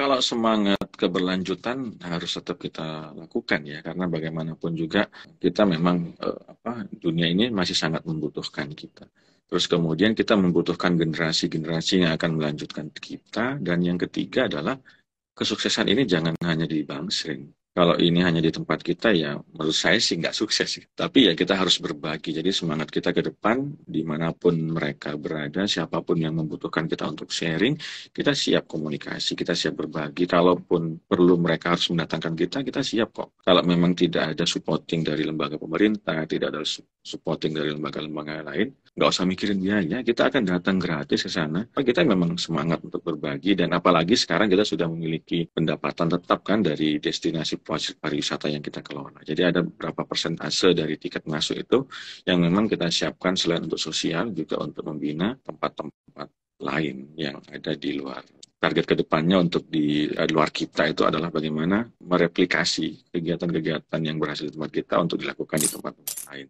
Kalau semangat keberlanjutan harus tetap kita lakukan ya karena bagaimanapun juga kita memang eh, apa dunia ini masih sangat membutuhkan kita. Terus kemudian kita membutuhkan generasi-generasi yang akan melanjutkan kita dan yang ketiga adalah kesuksesan ini jangan hanya di Bangsering kalau ini hanya di tempat kita ya menurut saya sih nggak sukses sih. tapi ya kita harus berbagi jadi semangat kita ke depan dimanapun mereka berada siapapun yang membutuhkan kita untuk sharing kita siap komunikasi kita siap berbagi kalaupun perlu mereka harus mendatangkan kita kita siap kok kalau memang tidak ada supporting dari lembaga pemerintah tidak ada supporting dari lembaga-lembaga lain, nggak usah mikirin biaya, kita akan datang gratis ke sana. Nah, kita memang semangat untuk berbagi dan apalagi sekarang kita sudah memiliki pendapatan tetap kan dari destinasi pariwisata yang kita kelola. Jadi ada berapa persentase dari tiket masuk itu yang memang kita siapkan selain untuk sosial juga untuk membina tempat-tempat lain yang ada di luar target kedepannya untuk di eh, luar kita itu adalah bagaimana mereplikasi kegiatan-kegiatan yang berhasil di tempat kita untuk dilakukan di tempat-tempat lain.